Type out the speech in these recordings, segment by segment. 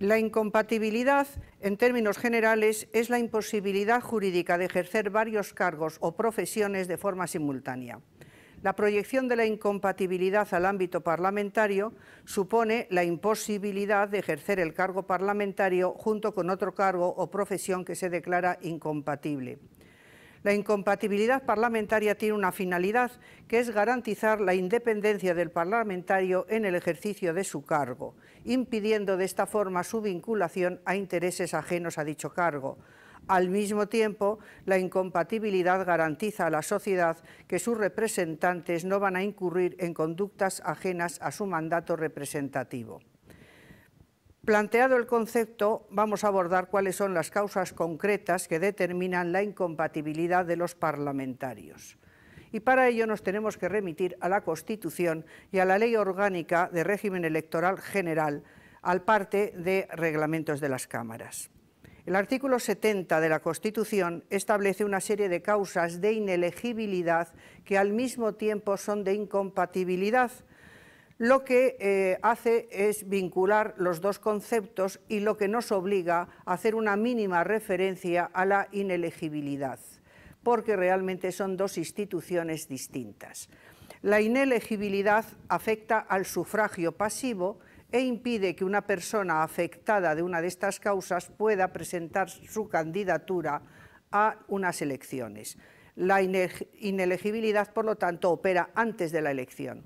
La incompatibilidad, en términos generales, es la imposibilidad jurídica de ejercer varios cargos o profesiones de forma simultánea. La proyección de la incompatibilidad al ámbito parlamentario supone la imposibilidad de ejercer el cargo parlamentario junto con otro cargo o profesión que se declara incompatible. La incompatibilidad parlamentaria tiene una finalidad, que es garantizar la independencia del parlamentario en el ejercicio de su cargo, impidiendo de esta forma su vinculación a intereses ajenos a dicho cargo. Al mismo tiempo, la incompatibilidad garantiza a la sociedad que sus representantes no van a incurrir en conductas ajenas a su mandato representativo. Planteado el concepto, vamos a abordar cuáles son las causas concretas que determinan la incompatibilidad de los parlamentarios. Y para ello nos tenemos que remitir a la Constitución y a la Ley Orgánica de Régimen Electoral General, al parte de reglamentos de las cámaras. El artículo 70 de la Constitución establece una serie de causas de inelegibilidad que al mismo tiempo son de incompatibilidad lo que eh, hace es vincular los dos conceptos y lo que nos obliga a hacer una mínima referencia a la inelegibilidad, porque realmente son dos instituciones distintas. La inelegibilidad afecta al sufragio pasivo e impide que una persona afectada de una de estas causas pueda presentar su candidatura a unas elecciones. La inelegibilidad, por lo tanto, opera antes de la elección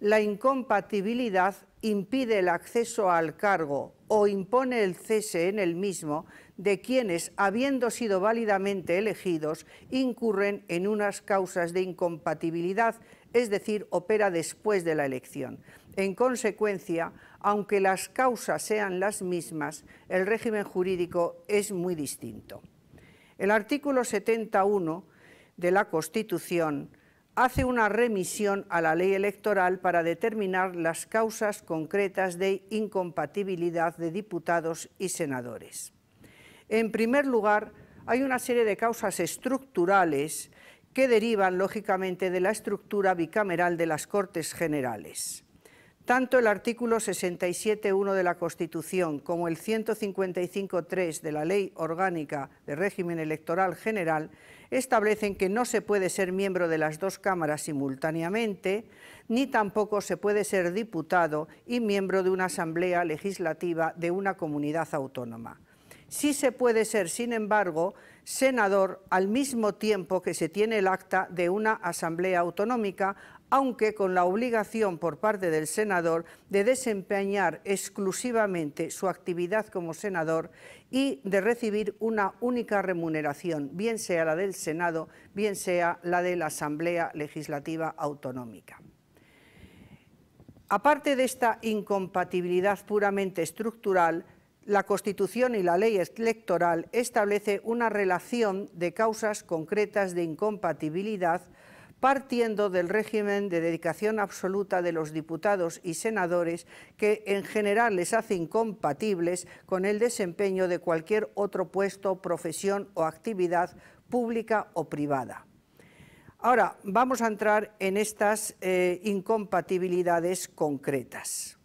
la incompatibilidad impide el acceso al cargo o impone el cese en el mismo de quienes, habiendo sido válidamente elegidos, incurren en unas causas de incompatibilidad, es decir, opera después de la elección. En consecuencia, aunque las causas sean las mismas, el régimen jurídico es muy distinto. El artículo 71 de la Constitución hace una remisión a la ley electoral para determinar las causas concretas de incompatibilidad de diputados y senadores. En primer lugar, hay una serie de causas estructurales que derivan, lógicamente, de la estructura bicameral de las Cortes Generales. Tanto el artículo 67.1 de la Constitución como el 155.3 de la Ley Orgánica de Régimen Electoral General establecen que no se puede ser miembro de las dos cámaras simultáneamente, ni tampoco se puede ser diputado y miembro de una asamblea legislativa de una comunidad autónoma. Sí se puede ser, sin embargo, senador al mismo tiempo que se tiene el acta de una asamblea autonómica aunque con la obligación por parte del senador de desempeñar exclusivamente su actividad como senador y de recibir una única remuneración, bien sea la del Senado, bien sea la de la Asamblea Legislativa Autonómica. Aparte de esta incompatibilidad puramente estructural, la Constitución y la ley electoral establece una relación de causas concretas de incompatibilidad partiendo del régimen de dedicación absoluta de los diputados y senadores que en general les hace incompatibles con el desempeño de cualquier otro puesto, profesión o actividad pública o privada. Ahora vamos a entrar en estas eh, incompatibilidades concretas.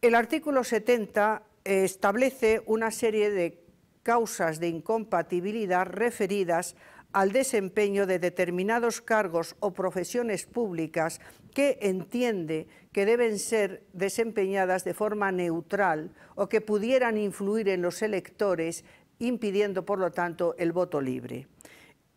El artículo 70 eh, establece una serie de causas de incompatibilidad referidas a al desempeño de determinados cargos o profesiones públicas que entiende que deben ser desempeñadas de forma neutral o que pudieran influir en los electores, impidiendo, por lo tanto, el voto libre.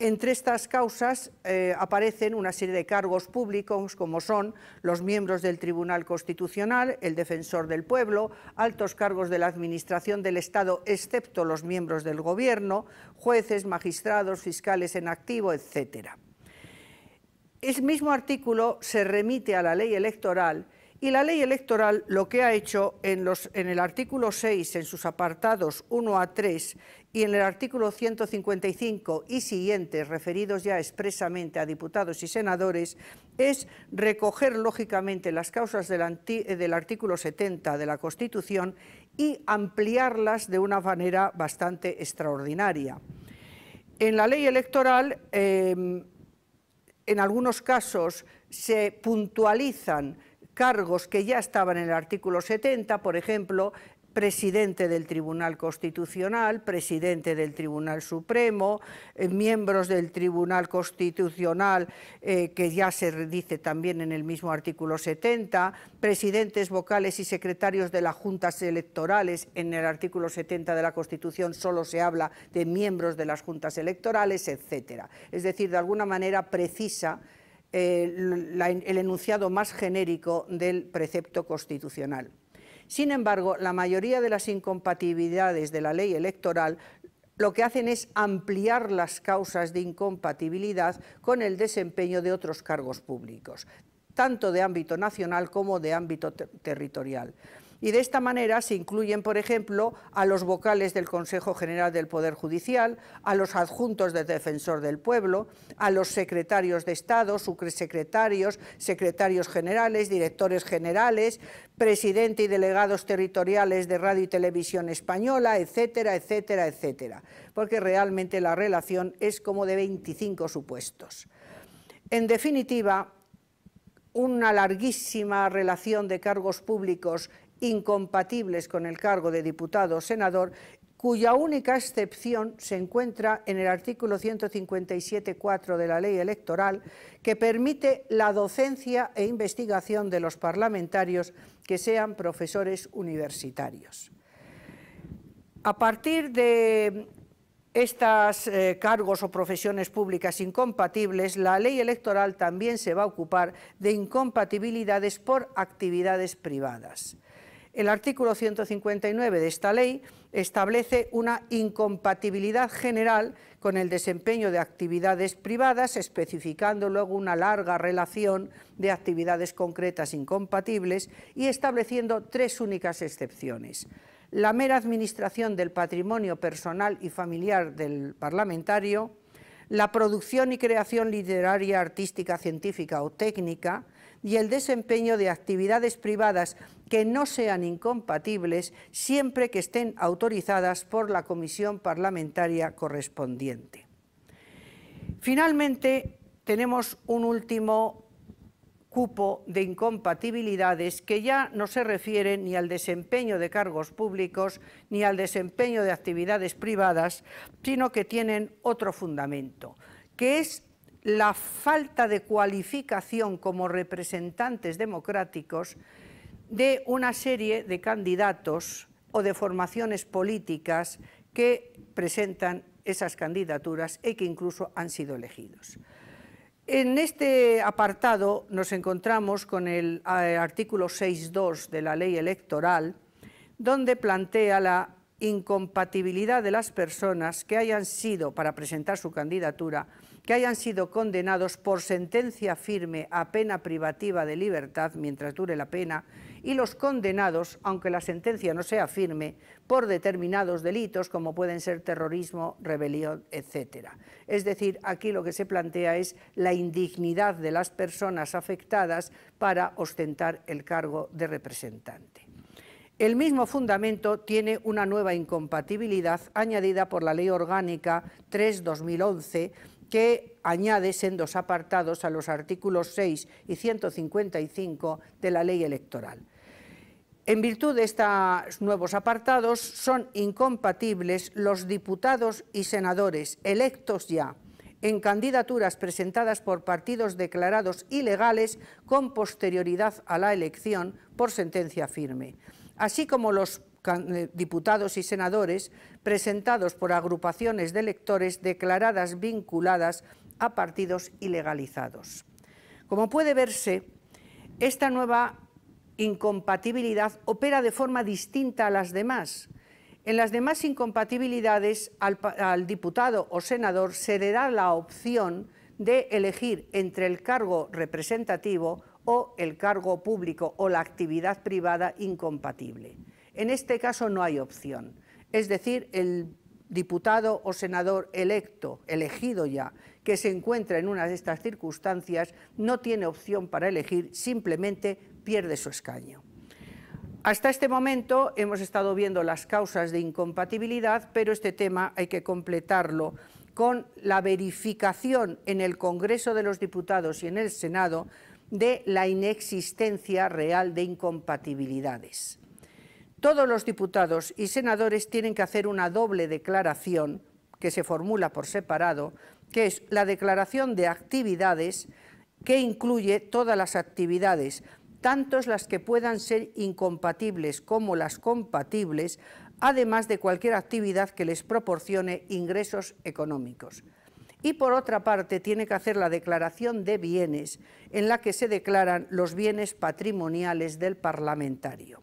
Entre estas causas eh, aparecen una serie de cargos públicos, como son los miembros del Tribunal Constitucional, el Defensor del Pueblo, altos cargos de la Administración del Estado, excepto los miembros del Gobierno, jueces, magistrados, fiscales en activo, etc. El mismo artículo se remite a la ley electoral y la ley electoral lo que ha hecho en, en el artículo 6, en sus apartados 1 a 3, y en el artículo 155 y siguientes, referidos ya expresamente a diputados y senadores, es recoger lógicamente las causas del, eh, artículo 70 de la Constitución y ampliarlas de una manera bastante extraordinaria. En la ley electoral, em, en algunos casos, se puntualizan cargos que ya estaban en el artículo 70, por ejemplo, presidente del Tribunal Constitucional, presidente del Tribunal Supremo, eh, miembros del Tribunal Constitucional, eh, que ya se dice también en el mismo artículo 70, presidentes vocales y secretarios de las juntas electorales, en el artículo 70 de la Constitución solo se habla de miembros de las juntas electorales, etcétera. Es decir, de alguna manera precisa eh, el enunciado más genérico del precepto constitucional. Sin embargo, la mayoría de las incompatibilidades de la ley electoral lo que hacen es ampliar las causas de incompatibilidad con el desempeño de otros cargos públicos, tanto de ámbito nacional como de ámbito territorial y de esta manera se incluyen, por ejemplo, a los vocales del Consejo General del Poder Judicial, a los adjuntos del Defensor del Pueblo, a los secretarios de Estado, subsecretarios, secretarios generales, directores generales, presidente y delegados territoriales de Radio y Televisión Española, etcétera, etcétera, etcétera, porque realmente la relación es como de 25 supuestos. En definitiva, una larguísima relación de cargos públicos incompatibles con el cargo de diputado o senador, cuya única excepción se encuentra en el artículo 157.4 de la ley electoral, que permite la docencia e investigación de los parlamentarios que sean profesores universitarios. A partir de estos eh, cargos o profesiones públicas incompatibles, la ley electoral también se va a ocupar de incompatibilidades por actividades privadas. El artículo 159 de esta ley establece una incompatibilidad general con el desempeño de actividades privadas, especificando luego una larga relación de actividades concretas incompatibles y estableciendo tres únicas excepciones. La mera administración del patrimonio personal y familiar del parlamentario, la producción y creación literaria, artística, científica o técnica, y el desempeño de actividades privadas que no sean incompatibles siempre que estén autorizadas por la comisión parlamentaria correspondiente. Finalmente, tenemos un último cupo de incompatibilidades que ya no se refieren ni al desempeño de cargos públicos ni al desempeño de actividades privadas, sino que tienen otro fundamento, que es la falta de cualificación como representantes democráticos de una serie de candidatos o de formaciones políticas que presentan esas candidaturas y que incluso han sido elegidos. En este apartado nos encontramos con el eh, artículo 6.2 de la ley electoral, donde plantea la incompatibilidad de las personas que hayan sido, para presentar su candidatura, que hayan sido condenados por sentencia firme a pena privativa de libertad mientras dure la pena y los condenados, aunque la sentencia no sea firme, por determinados delitos como pueden ser terrorismo, rebelión, etc. Es decir, aquí lo que se plantea es la indignidad de las personas afectadas para ostentar el cargo de representante. El mismo fundamento tiene una nueva incompatibilidad añadida por la Ley Orgánica 3-2011 que añade sendos apartados a los artículos 6 y 155 de la ley electoral. En virtud de estos nuevos apartados, son incompatibles los diputados y senadores electos ya en candidaturas presentadas por partidos declarados ilegales con posterioridad a la elección por sentencia firme, así como los eh, diputados y senadores presentados por agrupaciones de electores declaradas vinculadas a partidos ilegalizados. Como puede verse, esta nueva incompatibilidad opera de forma distinta a las demás. En las demás incompatibilidades, al, diputado o senador se le da la opción de elegir entre el cargo representativo o el cargo público o la actividad privada incompatible. En este caso no hay opción. Es decir, el diputado o senador electo, elegido ya, que se encuentra en una de estas circunstancias, no tiene opción para elegir, simplemente pierde su escaño. Hasta este momento hemos estado viendo las causas de incompatibilidad, pero este tema hay que completarlo con la verificación en el Congreso de los Diputados y en el Senado de la inexistencia real de incompatibilidades todos los diputados y senadores tienen que hacer una doble declaración que se formula por separado, que es la declaración de actividades que incluye todas las actividades, tanto las que puedan ser incompatibles como las compatibles, además de cualquier actividad que les proporcione ingresos económicos. Y por otra parte, tiene que hacer la declaración de bienes, en la que se declaran los bienes patrimoniales del parlamentario.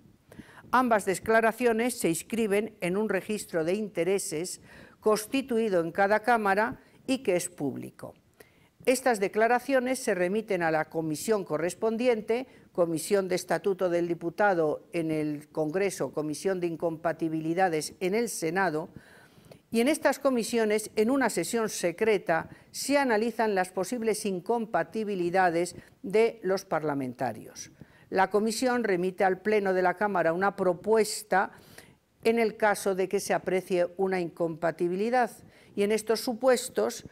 Ambas declaraciones se inscriben en un registro de intereses constituido en cada Cámara y que es público. Estas declaraciones se remiten a la comisión correspondiente, Comisión de Estatuto del Diputado en el Congreso, Comisión de Incompatibilidades en el Senado, y en estas comisiones, en una sesión secreta, se analizan las posibles incompatibilidades de los parlamentarios. La comisión remite al Pleno de la Cámara una propuesta en el caso de que se aprecie una incompatibilidad y en estos supuestos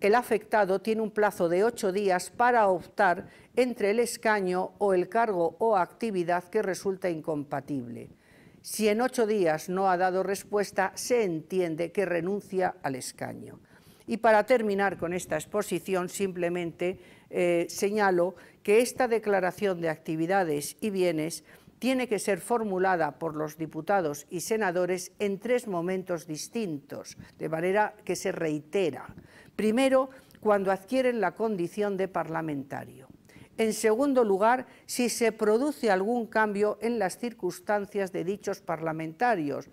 el afectado tiene un plazo de ocho días para optar entre el escaño o el cargo o actividad que resulta incompatible. Si en ocho días no ha dado respuesta, se entiende que renuncia al escaño. Y para terminar con esta exposición, simplemente eh, señalo que esta declaración de actividades y bienes tiene que ser formulada por los diputados y senadores en tres momentos distintos, de manera que se reitera. Primero, cuando adquieren la condición de parlamentario. En segundo lugar, si se produce algún cambio en las circunstancias de dichos parlamentarios.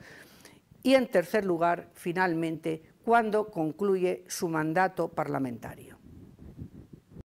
Y en tercer lugar, finalmente, cuando concluye su mandato parlamentario.